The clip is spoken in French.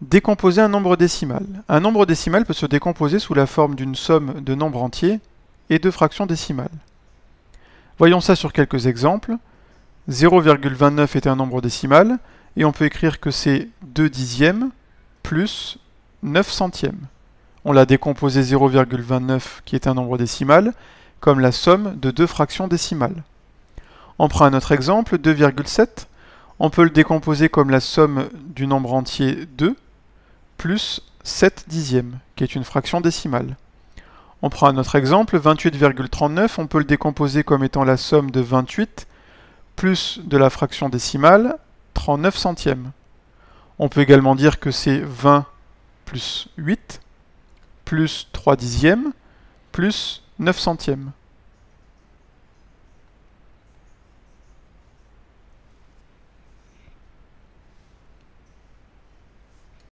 Décomposer un nombre décimal. Un nombre décimal peut se décomposer sous la forme d'une somme de nombres entiers et de fractions décimales. Voyons ça sur quelques exemples. 0,29 est un nombre décimal, et on peut écrire que c'est 2 dixièmes plus 9 centièmes. On l'a décomposé 0,29, qui est un nombre décimal, comme la somme de deux fractions décimales. On prend un autre exemple, 2,7. On peut le décomposer comme la somme du nombre entier 2 plus 7 dixièmes, qui est une fraction décimale. On prend un autre exemple, 28,39, on peut le décomposer comme étant la somme de 28 plus de la fraction décimale, 39 centièmes. On peut également dire que c'est 20 plus 8, plus 3 dixièmes, plus 9 centièmes.